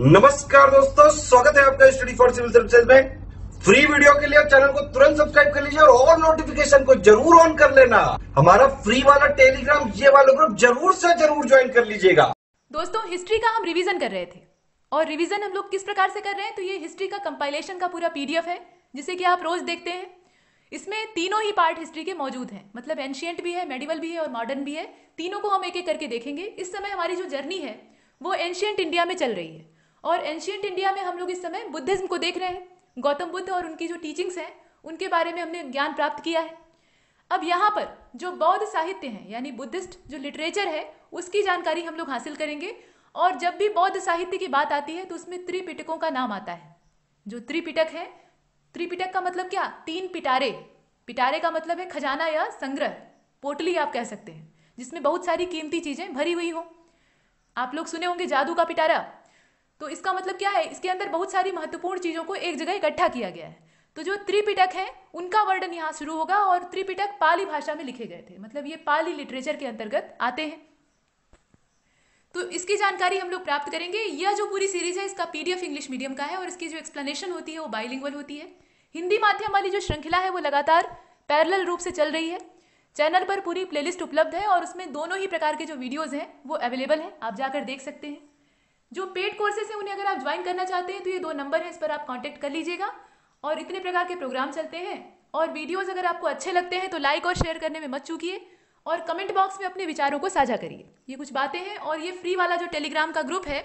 नमस्कार दोस्तों स्वागत है आपका स्टडी फॉर सिविल सर्विसेज में फ्री वीडियो के लिए चैनल को तुरंत सब्सक्राइब कर लीजिए और ऑल नोटिफिकेशन को जरूर ऑन कर लेना हमारा फ्री वाला टेलीग्राम ये वाला ग्रुप जरूर से जरूर ज्वाइन कर लीजिएगा दोस्तों हिस्ट्री का हम रिविजन कर रहे थे और रिविजन हम लोग किस प्रकार से कर रहे हैं तो ये हिस्ट्री का कंपाइलेशन का पूरा पीडीएफ है जिसे कि आप रोज देखते हैं इसमें तीनों ही पार्ट हिस्ट्री के मौजूद हैं मतलब एंशियंट भी है मेडिवल भी है और मॉडर्न भी है तीनों को हम एक एक करके देखेंगे इस समय हमारी जो जर्नी है वो एंशियंट इंडिया में चल रही है और एंशियंट इंडिया में हम लोग इस समय बुद्धिज्म को देख रहे हैं गौतम बुद्ध और उनकी जो टीचिंग्स हैं उनके बारे में हमने ज्ञान प्राप्त किया है अब यहाँ पर जो बौद्ध साहित्य हैं यानी बुद्धिस्ट जो लिटरेचर है उसकी जानकारी हम लोग हासिल करेंगे और जब भी बौद्ध साहित्य की बात आती है तो उसमें त्रिपिटकों का नाम आता है जो त्रिपिटक है त्रिपिटक का मतलब क्या तीन पिटारे पिटारे का मतलब है खजाना या संग्रह पोटली आप कह सकते हैं जिसमें बहुत सारी कीमती चीज़ें भरी हुई हो आप लोग सुने होंगे जादू का पिटारा तो इसका मतलब क्या है इसके अंदर बहुत सारी महत्वपूर्ण चीज़ों को एक जगह इकट्ठा किया गया है तो जो त्रिपिटक है उनका वर्णन यहाँ शुरू होगा और त्रिपिटक पाली भाषा में लिखे गए थे मतलब ये पाली लिटरेचर के अंतर्गत आते हैं तो इसकी जानकारी हम लोग प्राप्त करेंगे यह जो पूरी सीरीज है इसका पीडीएफ इंग्लिश मीडियम का है और इसकी जो एक्सप्लेनेशन होती है वो बाइलिंगुअल होती है हिंदी माध्यम वाली जो श्रृंखला है वो लगातार पैरेलल रूप से चल रही है चैनल पर पूरी प्लेलिस्ट उपलब्ध है और उसमें दोनों ही प्रकार के जो वीडियोज़ हैं वो अवेलेबल हैं आप जाकर देख सकते हैं जो पेड कोर्सेज हैं उन्हें अगर आप ज्वाइन करना चाहते हैं तो ये दो नंबर हैं इस पर आप कॉन्टेक्ट कर लीजिएगा और इतने प्रकार के प्रोग्राम चलते हैं और वीडियोज़ अगर आपको अच्छे लगते हैं तो लाइक और शेयर करने में मत चूकिए और कमेंट बॉक्स में अपने विचारों को साझा करिए ये कुछ बातें हैं और ये फ्री वाला जो टेलीग्राम का ग्रुप है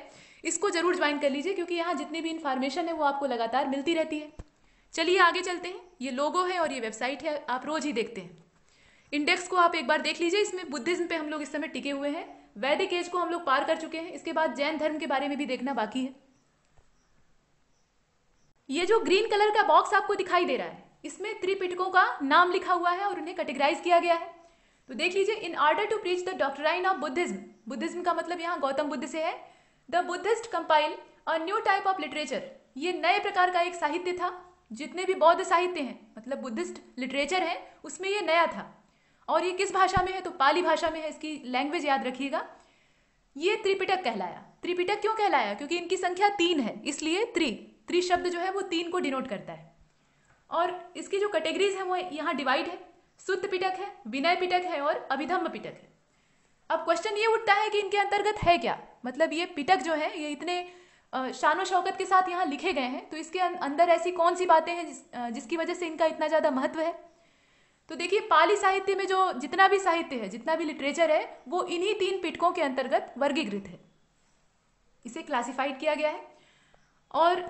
इसको ज़रूर ज्वाइन कर लीजिए क्योंकि यहाँ जितनी भी इन्फॉर्मेशन है वो आपको लगातार मिलती रहती है चलिए आगे चलते हैं ये लोगो है और ये वेबसाइट है आप रोज़ ही देखते हैं इंडेक्स को आप एक बार देख लीजिए इसमें बुद्धिज़्म पे हम लोग इस समय टिके हुए हैं वैदिक एज को हम लोग पार कर चुके हैं इसके बाद जैन धर्म के बारे में भी देखना बाकी है ये जो ग्रीन कलर का बॉक्स आपको दिखाई दे रहा है इसमें त्रिपिटकों का नाम लिखा हुआ है और उन्हें कैटेगराइज किया गया है तो देख लीजिए in order to preach the doctrine of Buddhism Buddhism का मतलब यहाँ गौतम बुद्ध से है the Buddhist compile a new type of literature ये नए प्रकार का एक साहित्य था जितने भी बौद्ध साहित्य हैं मतलब बुद्धिस्ट लिटरेचर हैं उसमें ये नया था और ये किस भाषा में है तो पाली भाषा में है इसकी लैंग्वेज याद रखिएगा ये त्रिपिटक कहलाया त्रिपिटक क्यों कहलाया क्योंकि इनकी संख्या तीन है इसलिए त्रि त्रि शब्द जो है वो तीन को डिनोट करता है और इसकी जो कैटेगरीज हैं वो यहाँ डिवाइड है सुत पिटक है विनय पिटक है और अभिधम्म पिटक है अब क्वेश्चन ये उठता है कि इनके अंतर्गत है क्या मतलब ये पिटक जो है ये इतने शान शौकत के साथ यहाँ लिखे गए हैं तो इसके अं-, अंदर ऐसी कौन सी बातें हैं जिस, जिसकी वजह से इनका इतना ज़्यादा महत्व है तो देखिए पाली साहित्य में जो जितना भी साहित्य है जितना भी लिटरेचर है वो इन्हीं तीन पिटकों के अंतर्गत वर्गीकृत है इसे क्लासिफाइड किया गया है और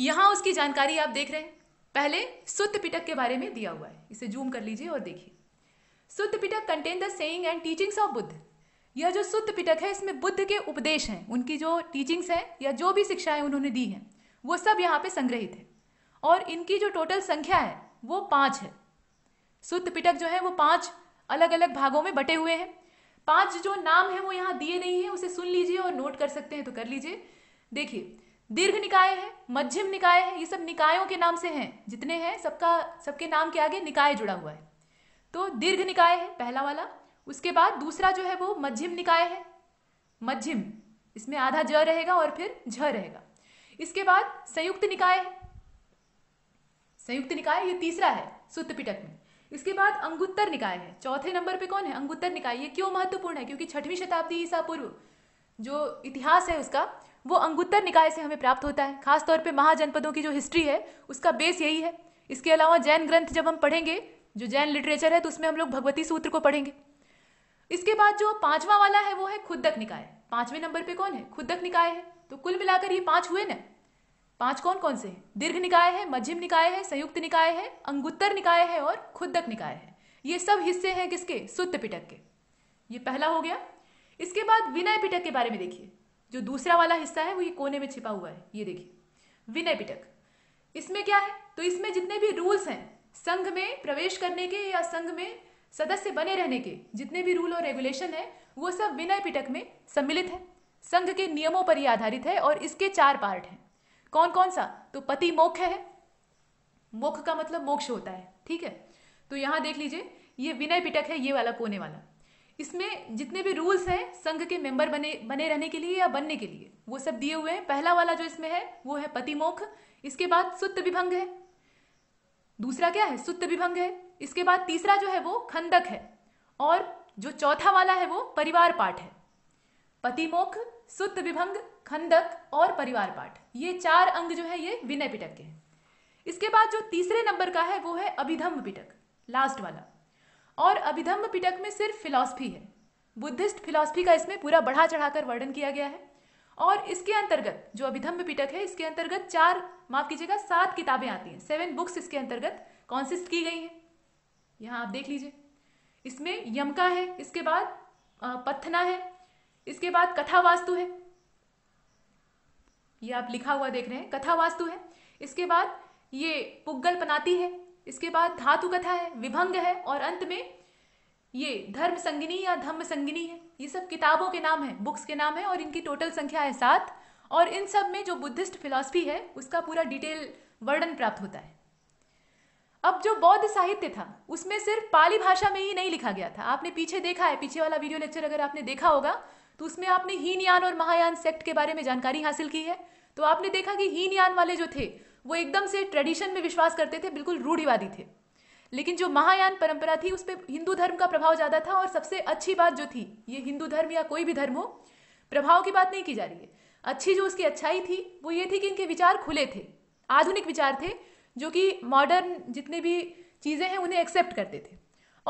यहाँ उसकी जानकारी आप देख रहे हैं पहले सुत्त पिटक के बारे में दिया हुआ है इसे जूम कर लीजिए और देखिए Sutta Pitaka contain the saying and teachings of Buddha यह जो सुत्त पिटक है इसमें बुद्ध के उपदेश हैं उनकी जो टीचिंग्स हैं या जो भी शिक्षाएं उन्होंने दी हैं वो सब यहाँ पे संग्रहित है और इनकी जो टोटल संख्या है वो पाँच है सुत पिटक जो है वो पांच अलग अलग भागों में बटे हुए हैं पांच जो नाम है वो यहाँ दिए नहीं है उसे सुन लीजिए और नोट कर सकते हैं तो कर लीजिए देखिए दीर्घ निकाय है मध्यम निकाय है ये सब निकायों के नाम से हैं जितने हैं सबका सबके नाम के आगे निकाय जुड़ा हुआ है तो दीर्घ निकाय है पहला वाला उसके बाद दूसरा जो है वो मध्यम निकाय है मध्यम इसमें आधा ज रहेगा और फिर झ रहेगा इसके बाद संयुक्त निकाय है संयुक्त निकाय ये तीसरा है सुत्त पिटक में इसके बाद अंगुत्तर निकाय है चौथे नंबर पे कौन है अंगुत्तर निकाय ये क्यों महत्वपूर्ण है क्योंकि छठवीं शताब्दी ईसा पूर्व जो इतिहास है उसका वो अंगुत्तर निकाय से हमें प्राप्त होता है खासतौर पर महाजनपदों की जो हिस्ट्री है उसका बेस यही है इसके अलावा जैन ग्रंथ जब हम पढ़ेंगे जो जैन लिटरेचर है तो उसमें हम लोग भगवती सूत्र को पढ़ेंगे इसके बाद जो पांचवा वाला है वो है खुदक निकाय पांचवें नंबर पे कौन है खुदक निकाय है तो कुल मिलाकर ये पांच हुए ना पांच कौन कौन से दीर्घ निकाय है मध्यम निकाय है संयुक्त निकाय है अंगुत्तर निकाय है और खुदक निकाय है ये सब हिस्से हैं किसके सुत्त पिटक के ये पहला हो गया इसके बाद विनय पिटक के बारे में देखिए जो दूसरा वाला हिस्सा है वो ये कोने में छिपा हुआ है ये देखिए विनय पिटक इसमें क्या है तो इसमें जितने भी रूल्स हैं संघ में प्रवेश करने के या संघ में सदस्य बने रहने के जितने भी रूल और रेगुलेशन है वो सब विनय पिटक में सम्मिलित है संघ के नियमों पर ही आधारित है और इसके चार पार्ट हैं कौन कौन सा तो पति मोक्ष है मोक्ष का मतलब मोक्ष होता है ठीक है तो यहां देख लीजिए ये विनय पिटक है ये वाला कोने वाला इसमें जितने भी रूल्स हैं संघ के मेंबर बने बने रहने के लिए या बनने के लिए वो सब दिए हुए हैं पहला वाला जो इसमें है वो है पतिमोख इसके बाद सुत्त विभंग है दूसरा क्या है सुत्त विभंग है इसके बाद तीसरा जो है वो खंदक है और जो चौथा वाला है वो परिवार पाठ है पतिमोख सुत्त विभंग खंदक और परिवार पाठ ये चार अंग जो है ये विनय पिटक के हैं इसके बाद जो तीसरे नंबर का है वो है अभिधम्म पिटक लास्ट वाला और अभिधम्म पिटक में सिर्फ फिलॉसफी है बुद्धिस्ट फिलॉसफी का इसमें पूरा बढ़ा चढ़ाकर वर्णन किया गया है और इसके अंतर्गत जो अभिधम्ब पिटक है इसके अंतर्गत चार माफ कीजिएगा सात किताबें आती हैं सेवन बुक्स इसके अंतर्गत कॉन्सिस्ट की गई हैं यहाँ आप देख लीजिए इसमें यमका है इसके बाद पत्थना है इसके बाद कथा वास्तु है ये आप लिखा हुआ देख रहे हैं कथा वास्तु है इसके बाद ये पुग्गल पनाती है इसके बाद धातु कथा है विभंग है और अंत में ये धर्म संगिनी या धम्म संगिनी है ये सब किताबों के नाम है बुक्स के नाम है और इनकी टोटल संख्या है सात और इन सब में जो बुद्धिस्ट फिलॉसफी है उसका पूरा डिटेल वर्णन प्राप्त होता है अब जो बौद्ध साहित्य था उसमें सिर्फ पाली भाषा में ही नहीं लिखा गया था आपने पीछे देखा है पीछे वाला वीडियो लेक्चर अगर आपने देखा होगा तो उसमें आपने हीनयान और महायान सेक्ट के बारे में जानकारी हासिल की है तो आपने देखा कि हीन यान वाले जो थे वो एकदम से ट्रेडिशन में विश्वास करते थे बिल्कुल रूढ़िवादी थे लेकिन जो महायान परंपरा थी उस पर हिंदू धर्म का प्रभाव ज़्यादा था और सबसे अच्छी बात जो थी ये हिंदू धर्म या कोई भी धर्म हो प्रभाव की बात नहीं की जा रही है अच्छी जो उसकी अच्छाई थी वो ये थी कि इनके विचार खुले थे आधुनिक विचार थे जो कि मॉडर्न जितने भी चीज़ें हैं उन्हें एक्सेप्ट करते थे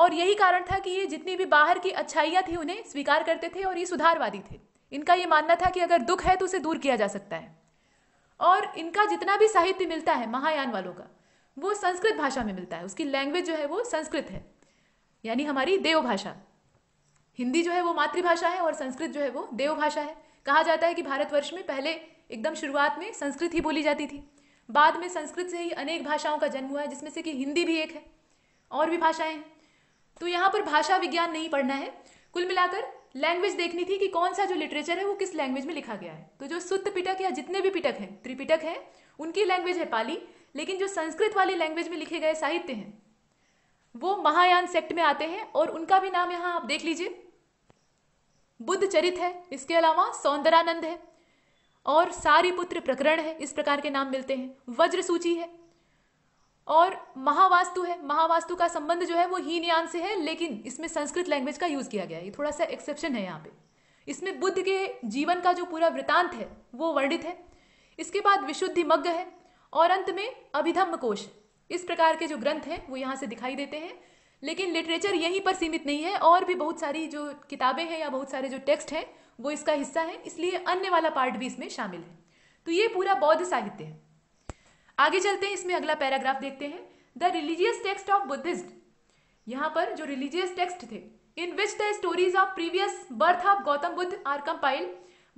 और यही कारण था कि ये जितनी भी बाहर की अच्छाइयाँ थी उन्हें स्वीकार करते थे और ये सुधारवादी थे इनका ये मानना था कि अगर दुख है तो उसे दूर किया जा सकता है और इनका जितना भी साहित्य मिलता है महायान वालों का वो संस्कृत भाषा में मिलता है उसकी लैंग्वेज जो है वो संस्कृत है यानी हमारी देवभाषा हिंदी जो है वो मातृभाषा है और संस्कृत जो है वो देवभाषा है कहा जाता है कि भारतवर्ष में पहले एकदम शुरुआत में संस्कृत ही बोली जाती थी बाद में संस्कृत से ही अनेक भाषाओं का जन्म हुआ है जिसमें से कि हिंदी भी एक है और भी भाषाएं हैं तो यहाँ पर भाषा विज्ञान नहीं पढ़ना है कुल मिलाकर लैंग्वेज देखनी थी कि कौन सा जो लिटरेचर है वो किस लैंग्वेज में लिखा गया है तो जो सुत्त पिटक या जितने भी पिटक हैं त्रिपिटक हैं उनकी लैंग्वेज है पाली लेकिन जो संस्कृत वाली लैंग्वेज में लिखे गए साहित्य हैं वो महायान सेक्ट में आते हैं और उनका भी नाम यहाँ आप देख लीजिए बुद्ध चरित है इसके अलावा सौंदरानंद है और सारी पुत्र प्रकरण है इस प्रकार के नाम मिलते हैं वज्र सूची है और महावास्तु है महावास्तु का संबंध जो है वो हीनयान से है लेकिन इसमें संस्कृत लैंग्वेज का यूज़ किया गया है ये थोड़ा सा एक्सेप्शन है यहाँ पे इसमें बुद्ध के जीवन का जो पूरा वृतांत है वो वर्णित है इसके बाद विशुद्धि मग्ग है और अंत में अभिधम्म कोश इस प्रकार के जो ग्रंथ हैं वो यहाँ से दिखाई देते हैं लेकिन लिटरेचर यहीं पर सीमित नहीं है और भी बहुत सारी जो किताबें हैं या बहुत सारे जो टेक्स्ट हैं वो इसका हिस्सा है इसलिए अन्य वाला पार्ट भी इसमें शामिल है तो ये पूरा बौद्ध साहित्य है आगे चलते हैं इसमें अगला पैराग्राफ देखते हैं the religious text of Buddhist यहाँ पर जो रिलीजियस टेक्स्ट थे in which the stories of previous birth of Gautam Buddha are compile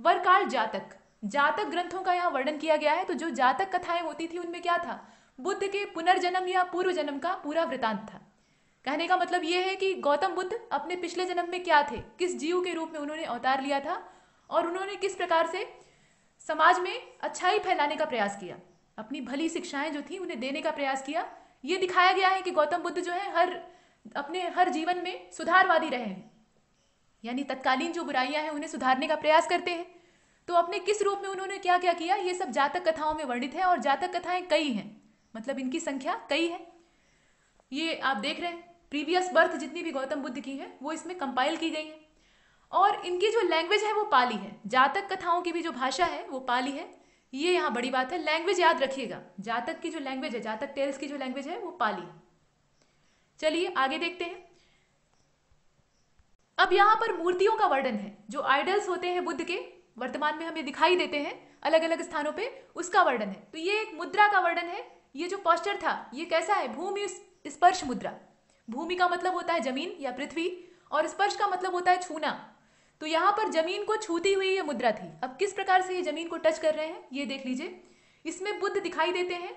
were called Jataka जातक ग्रंथों का यहाँ वर्णन किया गया है तो जो जातक कथाएं होती थी उनमें क्या था बुद्ध के पुनर्जन्म या पूर्व जन्म का पूरा वृतांत था कहने का मतलब यह है कि गौतम बुद्ध अपने पिछले जन्म में क्या थे किस जीव के रूप में उन्होंने अवतार लिया था और उन्होंने किस प्रकार से समाज में अच्छाई फैलाने का प्रयास किया अपनी भली शिक्षाएं जो थी उन्हें देने का प्रयास किया ये दिखाया गया है कि गौतम बुद्ध जो है हर अपने हर जीवन में सुधारवादी रहे हैं यानी तत्कालीन जो बुराइयां हैं उन्हें सुधारने का प्रयास करते हैं तो अपने किस रूप में उन्होंने क्या क्या किया ये सब जातक कथाओं में वर्णित है और जातक कथाएं कई हैं मतलब इनकी संख्या कई है ये आप देख रहे हैं प्रीवियस बर्थ जितनी भी गौतम बुद्ध की है वो इसमें कंपाइल की गई है और इनकी जो लैंग्वेज है वो पाली है जातक कथाओं की भी जो भाषा है वो पाली है ये यहाँ बड़ी बात है लैंग्वेज याद रखिएगा जातक की जो लैंग्वेज है जातक टेल्स की जो लैंग्वेज है वो पाली है चलिए आगे देखते हैं अब यहाँ पर मूर्तियों का वर्णन है जो आइडल्स होते हैं बुद्ध के वर्तमान में हमें दिखाई देते हैं अलग अलग स्थानों पे उसका वर्णन है तो ये एक मुद्रा का वर्णन है ये जो पॉस्टर था ये कैसा है भूमि स्पर्श मुद्रा भूमि का मतलब होता है जमीन या पृथ्वी और स्पर्श का मतलब होता है छूना तो यहाँ पर जमीन को छूती हुई ये मुद्रा थी अब किस प्रकार से ये जमीन को टच कर रहे हैं ये देख लीजिए इसमें बुद्ध दिखाई देते हैं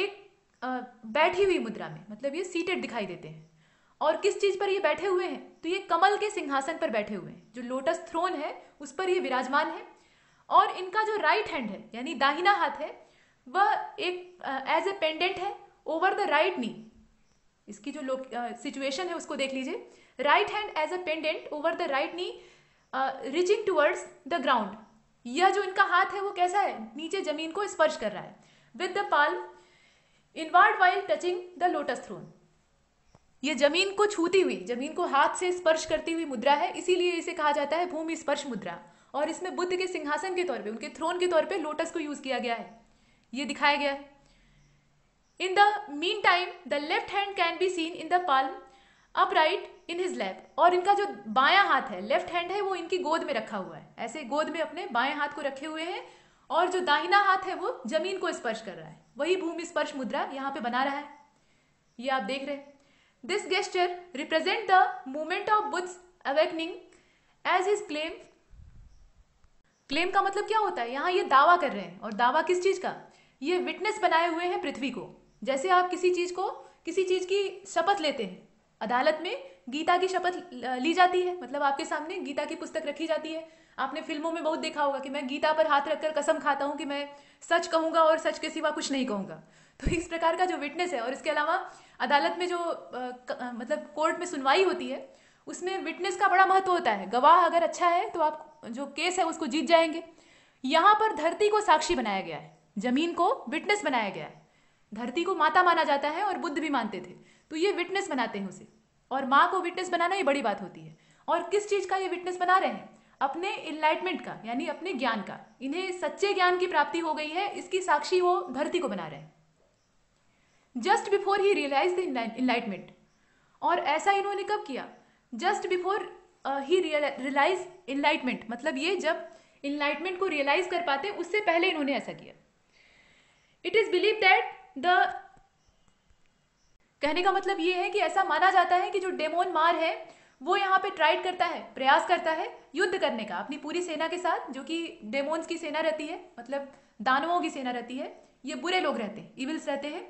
एक आ, बैठी हुई मुद्रा में मतलब ये सीटेड दिखाई देते हैं और किस चीज़ पर ये बैठे हुए हैं तो ये कमल के सिंहासन पर बैठे हुए हैं जो लोटस थ्रोन है उस पर ये विराजमान है और इनका जो राइट हैंड है यानी दाहिना हाथ है वह एक एज ए पेंडेंट है ओवर द राइट नी इसकी जो सिचुएशन है उसको देख लीजिए right hand as a pendant over the right knee reaching towards the ground यह जो इनका हाथ है वो कैसा है नीचे जमीन को स्पर्श कर रहा है with the palm inward while touching the lotus throne ये जमीन को छूती हुई जमीन को हाथ से स्पर्श करती हुई मुद्रा है इसीलिए इसे कहा जाता है भूमि स्पर्श मुद्रा और इसमें बुद्ध के सिंहासन के तौर पे उनके थ्रोन के तौर पे लोटस को यूज किया गया है ये दिखाया गया in the meantime the left hand can be seen in the palm upright in his lap और इनका जो बाया हाथ है लेफ्ट हैंड है वो इनकी गोद में रखा हुआ है ऐसे गोद में अपने बाएं हाथ को रखे हुए हैं और जो दाहिना हाथ है वो जमीन को स्पर्श कर रहा है वही भूमि स्पर्श मुद्रा यहाँ पे बना रहा है ये आप देख रहे हैं this gesture represent the movement of Buddha awakening as is claim claim का मतलब क्या होता है यहाँ ये दावा कर रहे हैं और दावा किस चीज़ का ये विटनेस बनाए हुए हैं पृथ्वी को जैसे आप किसी चीज़ को किसी चीज़ की शपथ लेते हैं अदालत में गीता की शपथ ली जाती है मतलब आपके सामने गीता की पुस्तक रखी जाती है आपने फिल्मों में बहुत देखा होगा कि मैं गीता पर हाथ रखकर कसम खाता हूँ कि मैं सच कहूँगा और सच के सिवा कुछ नहीं कहूँगा तो इस प्रकार का जो विटनेस है और इसके अलावा अदालत में जो मतलब कोर्ट में सुनवाई होती है उसमें विटनेस का बड़ा महत्व होता है गवाह अगर अच्छा है तो आप जो केस है उसको जीत जाएंगे यहाँ पर धरती को साक्षी बनाया गया है जमीन को विटनेस बनाया गया है धरती को माता माना जाता है और बुद्ध भी मानते थे तो ये विटनेस बनाते हैं उसे और माँ को विटनेस बनाना ये बड़ी बात होती है और किस चीज़ का ये विटनेस बना रहे हैं अपने इनलाइटमेंट का यानी अपने ज्ञान का इन्हें सच्चे ज्ञान की प्राप्ति हो गई है इसकी साक्षी वो धरती को बना रहे हैं just before he realize the enlightenment और ऐसा इन्होंने कब किया just before he realize enlightenment मतलब ये जब इनलाइटमेंट को रियलाइज कर पाते उससे पहले इन्होंने ऐसा किया it is believe that the कहने का मतलब ये है कि ऐसा माना जाता है कि जो डेमोन मार है वो यहाँ पे ट्राइड करता है प्रयास करता है युद्ध करने का अपनी पूरी सेना के साथ जो कि डेमोन्स की सेना रहती है मतलब दानवों की सेना रहती है ये बुरे लोग रहते हैं इविल्स रहते हैं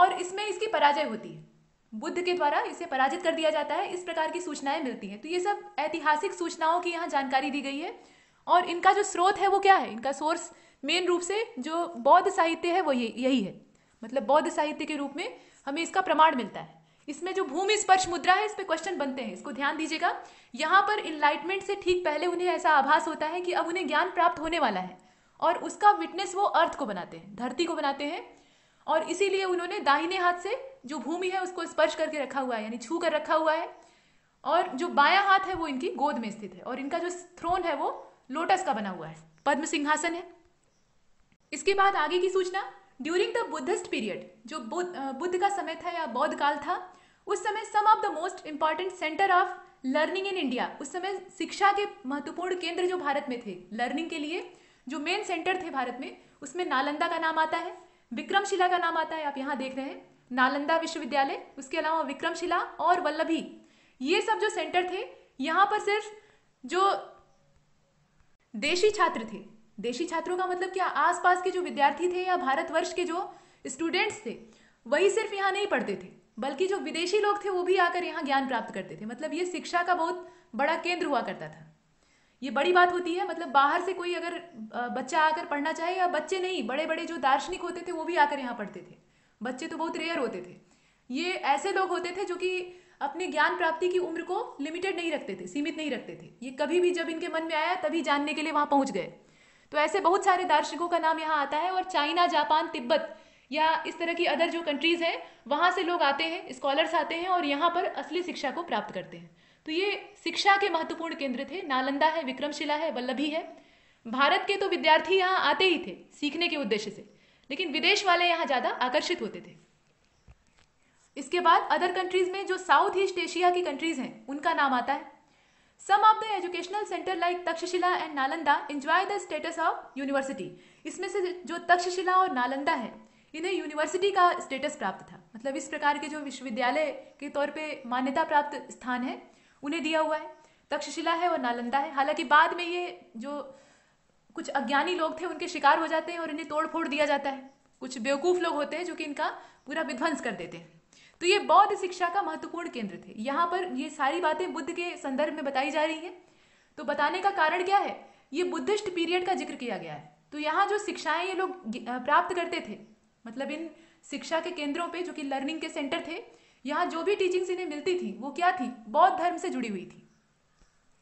और इसमें इसकी पराजय होती है बुद्ध के द्वारा इसे पराजित कर दिया जाता है इस प्रकार की सूचनाएं मिलती हैं तो ये सब ऐतिहासिक सूचनाओं की यहाँ जानकारी दी गई है और इनका जो स्रोत है वो क्या है इनका सोर्स मेन रूप से जो बौद्ध साहित्य है वो ये यही है मतलब बौद्ध साहित्य के रूप में हमें इसका प्रमाण मिलता है इसमें जो भूमि स्पर्श मुद्रा है इस पर क्वेश्चन बनते हैं इसको ध्यान दीजिएगा यहाँ पर इनलाइटमेंट से ठीक पहले उन्हें ऐसा आभास होता है कि अब उन्हें ज्ञान प्राप्त होने वाला है और उसका विटनेस वो अर्थ को बनाते हैं धरती को बनाते हैं और इसीलिए उन्होंने दाहिने हाथ से जो भूमि है उसको स्पर्श करके रखा हुआ है यानी छू कर रखा हुआ है और जो बाया हाथ है वो इनकी गोद में स्थित है और इनका जो थ्रोन है वो लोटस का बना हुआ है पद्म सिंहासन है इसके बाद आगे की सूचना ड्यूरिंग द बुद्धिस्ट पीरियड जो बुद्ध का समय था या बौद्ध काल था उस समय some of the most important center of learning in India उस समय शिक्षा के महत्वपूर्ण केंद्र जो भारत में थे लर्निंग के लिए जो मेन सेंटर थे भारत में उसमें नालंदा का नाम आता है विक्रमशिला का नाम आता है आप यहाँ देख रहे हैं नालंदा विश्वविद्यालय उसके अलावा विक्रमशिला और वल्लभी ये सब जो सेंटर थे यहाँ पर सिर्फ जो देशी छात्र थे देशी छात्रों का मतलब क्या आसपास के जो विद्यार्थी थे या भारतवर्ष के जो स्टूडेंट्स थे वही सिर्फ यहाँ नहीं पढ़ते थे बल्कि जो विदेशी लोग थे वो भी आकर यहाँ ज्ञान प्राप्त करते थे मतलब ये शिक्षा का बहुत बड़ा केंद्र हुआ करता था ये बड़ी बात होती है मतलब बाहर से कोई अगर बच्चा आकर पढ़ना चाहे या बच्चे नहीं बड़े बड़े जो दार्शनिक होते थे वो भी आकर यहाँ पढ़ते थे बच्चे तो बहुत रेयर होते थे ये ऐसे लोग होते थे जो कि अपने ज्ञान प्राप्ति की उम्र को लिमिटेड नहीं रखते थे सीमित नहीं रखते थे ये कभी भी जब इनके मन में आया तभी जानने के लिए वहाँ पहुँच गए तो ऐसे बहुत सारे दार्शनिकों का नाम यहाँ आता है और चाइना जापान तिब्बत या इस तरह की अदर जो कंट्रीज़ हैं वहाँ से लोग आते हैं स्कॉलर्स आते हैं और यहाँ पर असली शिक्षा को प्राप्त करते हैं तो ये शिक्षा के महत्वपूर्ण केंद्र थे नालंदा है विक्रमशिला है वल्लभी है भारत के तो विद्यार्थी यहाँ आते ही थे सीखने के उद्देश्य से लेकिन विदेश वाले यहाँ ज़्यादा आकर्षित होते थे इसके बाद अदर कंट्रीज़ में जो साउथ ईस्ट एशिया की कंट्रीज़ हैं उनका नाम आता है some of the educational center like Takshashila and Nalanda enjoy the status of university इसमें से जो तक्षशिला और नालंदा है इन्हें यूनिवर्सिटी का स्टेटस प्राप्त था मतलब इस प्रकार के जो विश्वविद्यालय के तौर पे मान्यता प्राप्त स्थान है उन्हें दिया हुआ है तक्षशिला है और नालंदा है हालांकि बाद में ये जो कुछ अज्ञानी लोग थे उनके शिकार हो जाते हैं और इन्हें तोड़ फोड़ दिया जाता है कुछ बेवकूफ़ लोग होते हैं जो कि इनका पूरा विध्वंस कर देते हैं तो ये बौद्ध शिक्षा का महत्वपूर्ण केंद्र थे यहाँ पर ये सारी बातें बुद्ध के संदर्भ में बताई जा रही हैं तो बताने का कारण क्या है ये बुद्धिस्ट पीरियड का जिक्र किया गया है तो यहाँ जो शिक्षाएं ये लोग प्राप्त करते थे मतलब इन शिक्षा के केंद्रों पे जो कि लर्निंग के सेंटर थे यहाँ जो भी टीचिंग्स इन्हें मिलती थी वो क्या थी बौद्ध धर्म से जुड़ी हुई थी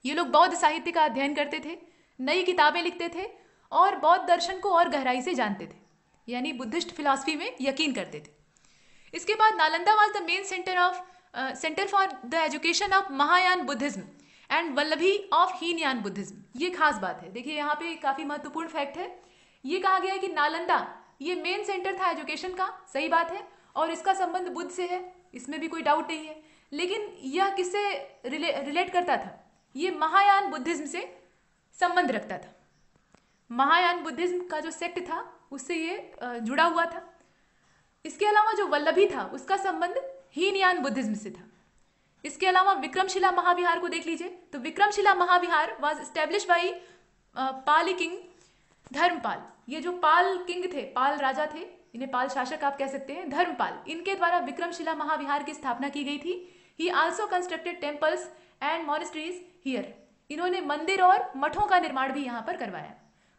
ये लोग बौद्ध साहित्य का अध्ययन करते थे नई किताबें लिखते थे और बौद्ध दर्शन को और गहराई से जानते थे यानी बुद्धिस्ट फिलासफी में यकीन करते थे इसके बाद Nalanda was the main center of center for the education of Mahayana Buddhism and Vallabhi of Hinayana Buddhism ये खास बात है देखिए यहाँ पे काफ़ी महत्वपूर्ण फैक्ट है ये कहा गया है कि नालंदा ये मेन सेंटर था एजुकेशन का सही बात है और इसका संबंध बुद्ध से है इसमें भी कोई डाउट नहीं है लेकिन यह किससे रिले, रिलेट करता था ये महायान बुद्धिज्म से संबंध रखता था महायान बुद्धिज्म का जो सेक्ट था उससे ये uh, जुड़ा हुआ था इसके अलावा जो वल्लभी था उसका संबंध हीनयान बुद्धिज्म से था इसके अलावा विक्रमशिला महाविहार को देख लीजिए तो Vikramshila Mahavihara was establish by Pala king Dharmapala ये जो पाल किंग थे पाल राजा थे इन्हें पाल शासक आप कह सकते हैं धर्मपाल इनके द्वारा विक्रमशिला महाविहार की स्थापना की गई थी he also constructed temples and monasteries here इन्होंने मंदिर और मठों का निर्माण भी यहाँ पर करवाया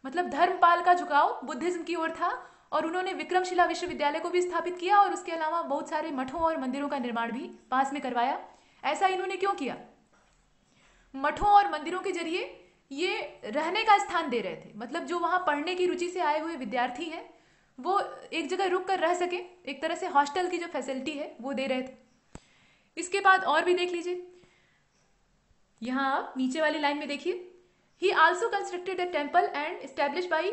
मतलब धर्मपाल का झुकाव बुद्धिज्म की ओर था और उन्होंने विक्रमशिला विश्वविद्यालय को भी स्थापित किया और उसके अलावा बहुत सारे मठों और मंदिरों का निर्माण भी पास में करवाया ऐसा इन्होंने क्यों किया मठों और मंदिरों के जरिए ये रहने का स्थान दे रहे थे मतलब जो वहाँ पढ़ने की रुचि से आए हुए विद्यार्थी हैं वो एक जगह रुक कर रह सके एक तरह से हॉस्टल की जो फैसिलिटी है वो दे रहे थे इसके बाद और भी देख लीजिए यहाँ आप नीचे वाली लाइन में देखिए he also constructed a temple and establish by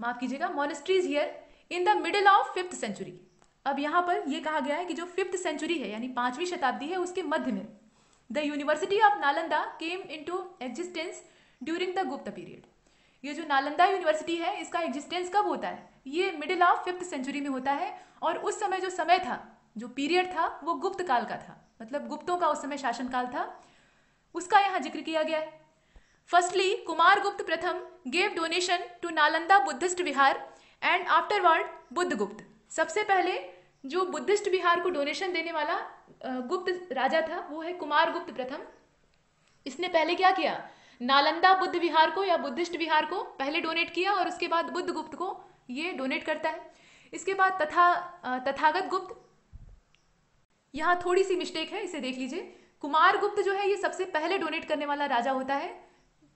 माफ कीजिएगा monasteries here in the middle of fifth century अब यहां पर यह कहा गया है कि जो फिफ्थ सेंचुरी है यानी पांचवी शताब्दी है उसके मध्य में the university of Nalanda came into existence during the Gupta period ये जो नालंदा यूनिवर्सिटी है इसका एग्जिस्टेंस कब होता है ये मिडिल ऑफ फिफ्थ सेंचुरी में होता है और उस समय जो समय था जो पीरियड था वो गुप्त काल का था मतलब गुप्तों का उस समय शासनकाल था उसका यहाँ जिक्र किया गया है Firstly, Kumar Gupta Pratham gave donation to Nalanda Buddhist Vihar and afterward Buddha Gupta. सबसे पहले जो बुद्धिस्ट विहार को डोनेशन देने वाला गुप्त राजा था वो है कुमार गुप्त प्रथम इसने पहले क्या किया नालंदा बुद्ध विहार को या बुद्धिस्ट विहार को पहले डोनेट किया और उसके बाद बुद्ध गुप्त को ये डोनेट करता है इसके बाद तथा तथागत गुप्त यहाँ थोड़ी सी मिस्टेक है इसे देख लीजिए कुमार गुप्त जो है ये सबसे पहले डोनेट करने वाला राजा होता है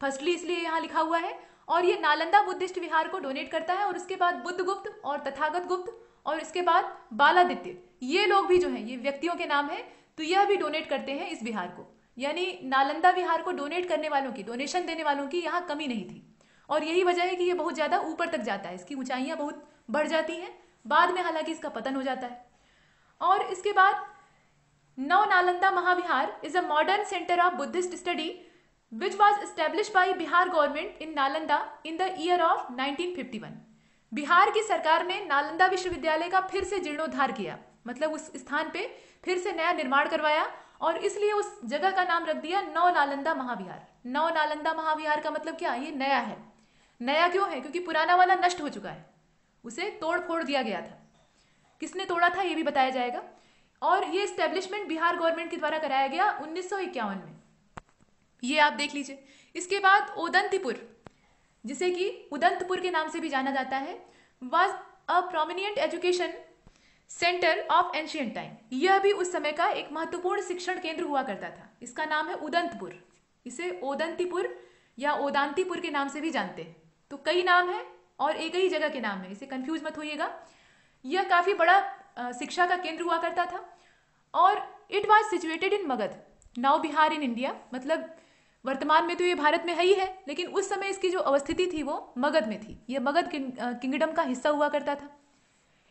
फर्स्टली इसलिए यहाँ लिखा हुआ है और ये नालंदा बुद्धिस्ट विहार को डोनेट करता है और उसके बाद बुद्ध गुप्त और तथागत गुप्त और इसके बाद बालादित्य ये लोग भी जो हैं ये व्यक्तियों के नाम है तो यह भी डोनेट करते हैं इस विहार को यानी नालंदा विहार को डोनेट करने वालों की डोनेशन देने वालों की यहाँ कमी नहीं थी और यही वजह है कि यह बहुत ज़्यादा ऊपर तक जाता है इसकी ऊंचाइयां बहुत बढ़ जाती हैं बाद में हालांकि इसका पतन हो जाता है और इसके बाद Nava Nalanda Mahavihara is a modern center of Buddhist study which was established by Bihar government in Nalanda in the year of 1951. Bihar की सरकार ने नालंदा विश्वविद्यालय का फिर से जीर्णोद्धार किया मतलब उस स्थान पे फिर से नया निर्माण करवाया और इसलिए उस जगह का नाम रख दिया नौ नालंदा महाविहार नौ नालंदा महाविहार का मतलब क्या ये नया है नया क्यों है क्योंकि पुराना वाला नष्ट हो चुका है उसे तोड़ फोड़ दिया गया था किसने तोड़ा था ये भी बताया जाएगा और ये स्टेब्लिशमेंट बिहार गवर्नमेंट के द्वारा कराया गया उन्नीस में ये आप देख लीजिए इसके बाद ओदंतीपुर जिसे कि उदंतपुर के नाम से भी जाना जाता है was a prominent education center of ancient time यह भी उस समय का एक महत्वपूर्ण शिक्षण केंद्र हुआ करता था इसका नाम है उदंतपुर इसे ओदंतीपुर या ओदांतीपुर के नाम से भी जानते हैं तो कई नाम है और एक ही जगह के नाम है इसे कंफ्यूज मत होइएगा यह काफ़ी बड़ा शिक्षा का केंद्र हुआ करता था और it was situated in Magadh now Bihar in India मतलब वर्तमान में तो ये भारत में है ही है लेकिन उस समय इसकी जो अवस्थिति थी वो मगध में थी ये मगध किंगडम का हिस्सा हुआ करता था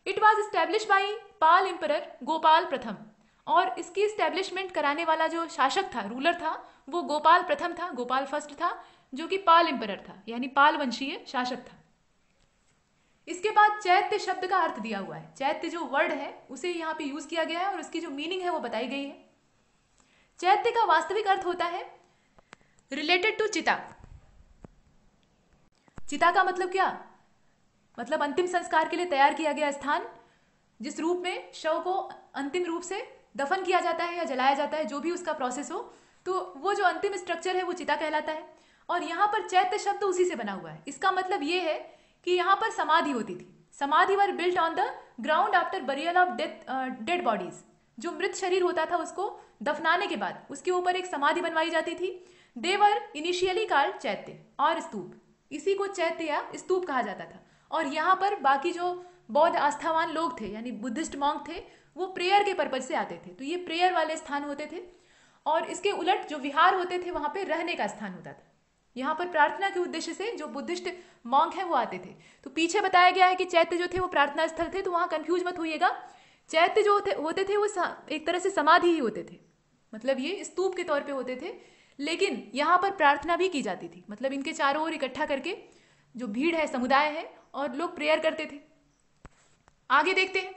it was establish by Pala emperor Gopal प्रथम और इसकी स्टैब्लिशमेंट कराने वाला जो शासक था रूलर था वो गोपाल प्रथम था गोपाल फर्स्ट था जो कि पाल एम्पर था यानी पाल वंशीय शासक था इसके बाद चैत्य शब्द का अर्थ दिया हुआ है चैत्य जो वर्ड है उसे यहाँ पे यूज किया गया है और उसकी जो मीनिंग है वो बताई गई है चैत्य का वास्तविक अर्थ होता है रिलेटेड टू चिता चिता का मतलब क्या मतलब अंतिम संस्कार के लिए तैयार किया गया स्थान जिस रूप में शव को अंतिम रूप से दफन किया जाता है या जलाया जाता है जो भी उसका प्रोसेस हो तो वो जो अंतिम स्ट्रक्चर है वो चिता कहलाता है और यहाँ पर चैत्य शब्द उसी से बना हुआ है इसका मतलब ये है कि यहाँ पर समाधि होती थी समाधि were built on the ground after burial of death dead bodies जो मृत शरीर होता था उसको दफनाने के बाद उसके ऊपर एक समाधि बनवाई जाती थी देवर इनिशियली कार्ड चैत्य और स्तूप इसी को चैत्य या स्तूप कहा जाता था और यहाँ पर बाकी जो बौद्ध आस्थावान लोग थे यानी बुद्धिस्ट मॉन्ग थे वो प्रेयर के पर्पज से आते थे तो ये प्रेयर वाले स्थान होते थे और इसके उलट जो विहार होते थे वहाँ पर रहने का स्थान होता था यहाँ पर प्रार्थना के उद्देश्य से जो बुद्धिस्ट मॉन्ग है वो आते थे तो पीछे बताया गया है कि चैत्य जो थे वो प्रार्थना स्थल थे तो वहाँ कंफ्यूज मत होइएगा चैत्य जो होते होते थे वो एक तरह से समाधि ही होते थे मतलब ये स्तूप के तौर पे होते थे लेकिन यहाँ पर प्रार्थना भी की जाती थी मतलब इनके चारों ओर इकट्ठा करके जो भीड़ है समुदाय है और लोग प्रेयर करते थे आगे देखते हैं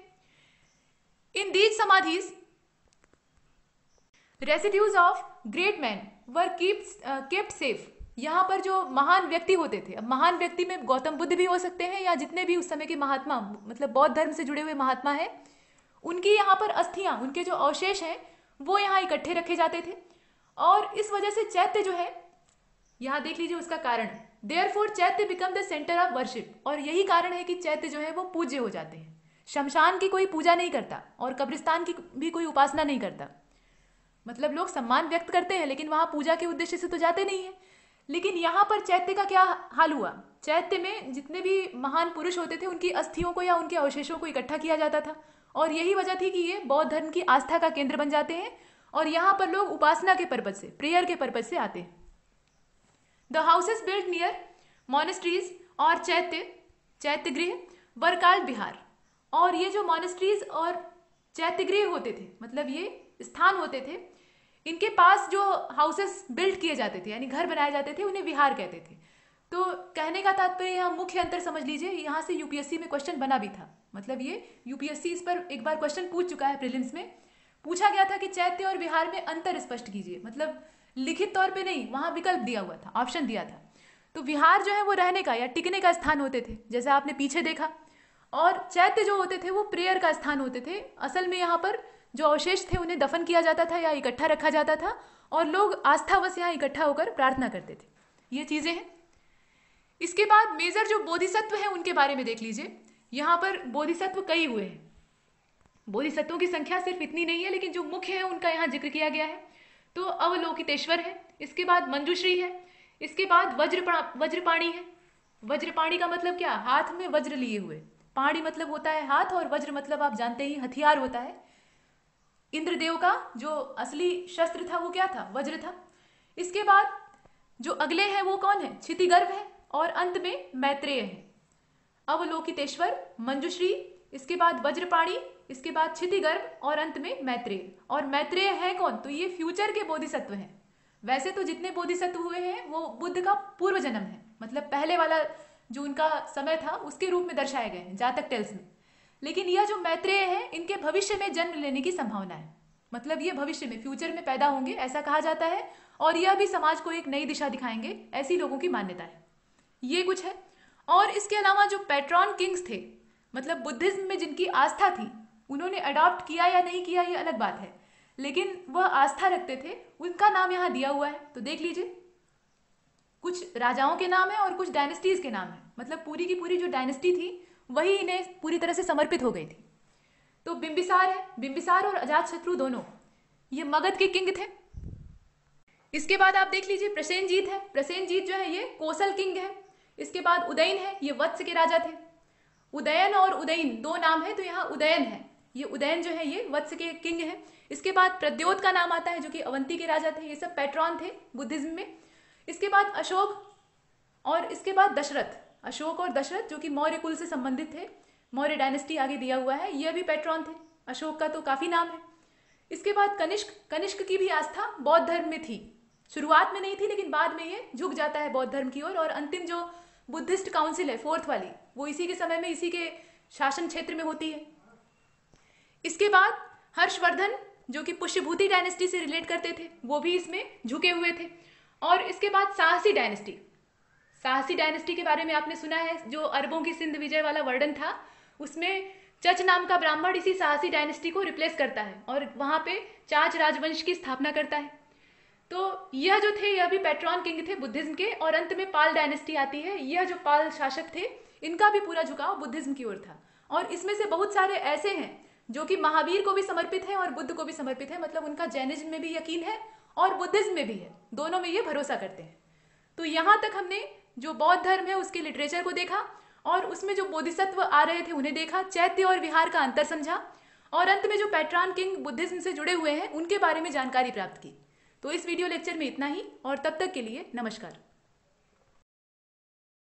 in these samadhi residues of great man were keep kept safe यहाँ पर जो महान व्यक्ति होते थे अब महान व्यक्ति में गौतम बुद्ध भी हो सकते हैं या जितने भी उस समय के महात्मा मतलब बौद्ध धर्म से जुड़े हुए महात्मा हैं उनकी यहाँ पर अस्थियाँ उनके जो अवशेष हैं वो यहाँ इकट्ठे रखे जाते थे और इस वजह से चैत्य जो है यहाँ देख लीजिए उसका कारण therefore chaitya become the center of worship और यही कारण है कि चैत्य जो है वो पूज्य हो जाते हैं शमशान की कोई पूजा नहीं करता और कब्रिस्तान की भी कोई उपासना नहीं करता मतलब लोग सम्मान व्यक्त करते हैं लेकिन वहाँ पूजा के उद्देश्य से तो जाते नहीं है लेकिन यहाँ पर चैत्य का क्या हाल हुआ चैत्य में जितने भी महान पुरुष होते थे उनकी अस्थियों को या उनके अवशेषों को इकट्ठा किया जाता था और यही वजह थी कि ये बौद्ध धर्म की आस्था का केंद्र बन जाते हैं और यहाँ पर लोग उपासना के पर्पज से प्रेयर के पर्पज से आते the houses build near monasteries और चैत्य चैत्य गृह वरकाल बिहार और ये जो मोनेस्ट्रीज और चैत्य गृह होते थे मतलब ये स्थान होते थे इनके पास जो हाउसेस बिल्ड किए जाते थे यानी घर बनाए जाते थे उन्हें विहार कहते थे तो कहने का तात्पर्य यहाँ मुख्य अंतर समझ लीजिए यहाँ से यूपीएससी में क्वेश्चन बना भी था मतलब ये यूपीएससी इस पर एक बार क्वेश्चन पूछ चुका है प्रिलिम्स में पूछा गया था कि चैत्य और बिहार में अंतर स्पष्ट कीजिए मतलब लिखित तौर पे नहीं वहां विकल्प दिया हुआ था ऑप्शन दिया था तो बिहार जो है वो रहने का या टिकने का स्थान होते थे जैसे आपने पीछे देखा और चैत्य जो होते थे वो प्रेयर का स्थान होते थे असल में यहाँ पर जो अवशेष थे उन्हें दफन किया जाता था या इकट्ठा रखा जाता था और लोग आस्थावश यहाँ इकट्ठा होकर प्रार्थना करते थे ये चीज़ें हैं इसके बाद मेजर जो बोधिसत्व है उनके बारे में देख लीजिए यहाँ पर बोधिसत्व कई हुए हैं बोधिसत्वों की संख्या सिर्फ इतनी नहीं है लेकिन जो मुख्य है उनका यहाँ जिक्र किया गया है तो अवलोकितेश्वर है इसके बाद मंजूश्री है इसके बाद वज्रपा वज्रपाणी है वज्रपाणी का मतलब क्या हाथ में वज्र लिए हुए पाणी मतलब होता है हाथ और वज्र मतलब आप जानते ही हथियार होता है इंद्रदेव का जो असली शस्त्र था वो क्या था वज्र था इसके बाद जो अगले हैं वो कौन है क्षितिगर्भ है और अंत में मैत्रेय है अवलोकितेश्वर मंजुश्री इसके बाद वज्रपाणी इसके बाद क्षितिगर्भ और अंत में मैत्रेय और मैत्रेय है कौन तो ये फ्यूचर के बोधिसत्व हैं वैसे तो जितने बोधिसत्व हुए हैं वो बुद्ध का पूर्व जन्म है मतलब पहले वाला जो उनका समय था उसके रूप में दर्शाए गए हैं जातक टेल्स में लेकिन यह जो मैत्रेय है इनके भविष्य में जन्म लेने की संभावना है मतलब ये भविष्य में फ्यूचर में पैदा होंगे ऐसा कहा जाता है और यह भी समाज को एक नई दिशा दिखाएंगे ऐसी लोगों की मान्यता है ये कुछ है और इसके अलावा जो पेट्रॉन किंग्स थे मतलब बुद्धिज्म में जिनकी आस्था थी उन्होंने अडॉप्ट किया या नहीं किया ये अलग बात है लेकिन वह आस्था रखते थे उनका नाम यहाँ दिया हुआ है तो देख लीजिए कुछ राजाओं के नाम है और कुछ डायनेस्टीज के नाम है मतलब पूरी की पूरी जो डायनेस्टी थी वही इन्हें पूरी तरह से समर्पित हो गई थी तो बिम्बिसार है बिम्बिसार और अजात शत्रु दोनों ये मगध के किंग थे इसके बाद आप देख लीजिए प्रसेंजीत है प्रसेंजीत जो है ये कोसल किंग है इसके बाद उदयन है ये वत्स के राजा थे उदयन और उदयन दो नाम है तो यहाँ उदयन है ये उदयन जो है ये वत्स के किंग है इसके बाद प्रद्योत का नाम आता है जो कि अवंती के राजा थे ये सब पैट्रॉन थे बुद्धिज्म में इसके बाद अशोक और इसके बाद दशरथ अशोक और दशरथ जो कि मौर्य कुल से संबंधित थे मौर्य डायनेस्टी आगे दिया हुआ है ये भी पैट्रॉन थे अशोक का तो काफ़ी नाम है इसके बाद कनिष्क कनिष्क की भी आस्था बौद्ध धर्म में थी शुरुआत में नहीं थी लेकिन बाद में ये झुक जाता है बौद्ध धर्म की ओर और, और अंतिम जो बुद्धिस्ट काउंसिल है फोर्थ वाली वो इसी के समय में इसी के शासन क्षेत्र में होती है इसके बाद हर्षवर्धन जो कि पुष्यभूति डायनेस्टी से रिलेट करते थे वो भी इसमें झुके हुए थे और इसके बाद साहसी डायनेस्टी साहसी डायनेस्टी के बारे में आपने सुना है जो अरबों की सिंध विजय वाला वर्णन था उसमें चच नाम का ब्राह्मण इसी साहसी डायनेस्टी को रिप्लेस करता है और वहां पे चाच राजवंश की स्थापना करता है तो यह जो थे यह भी पेट्रॉन किंग थे बुद्धिज्म के और अंत में पाल डायनेस्टी आती है यह जो पाल शासक थे इनका भी पूरा झुकाव बुद्धिज्म की ओर था और इसमें से बहुत सारे ऐसे हैं जो कि महावीर को भी समर्पित है और बुद्ध को भी समर्पित है मतलब उनका जैनिज्म में भी यकीन है और बुद्धिज्म में भी है दोनों में ये भरोसा करते हैं तो यहाँ तक हमने जो बौद्ध धर्म है उसके लिटरेचर को देखा और उसमें जो बोधिसत्व आ रहे थे उन्हें देखा चैत्य और विहार का अंतर समझा और अंत में जो पैट्रॉन किंग बुद्धिज्म से जुड़े हुए हैं उनके बारे में जानकारी प्राप्त की तो इस वीडियो लेक्चर में इतना ही और तब तक के लिए नमस्कार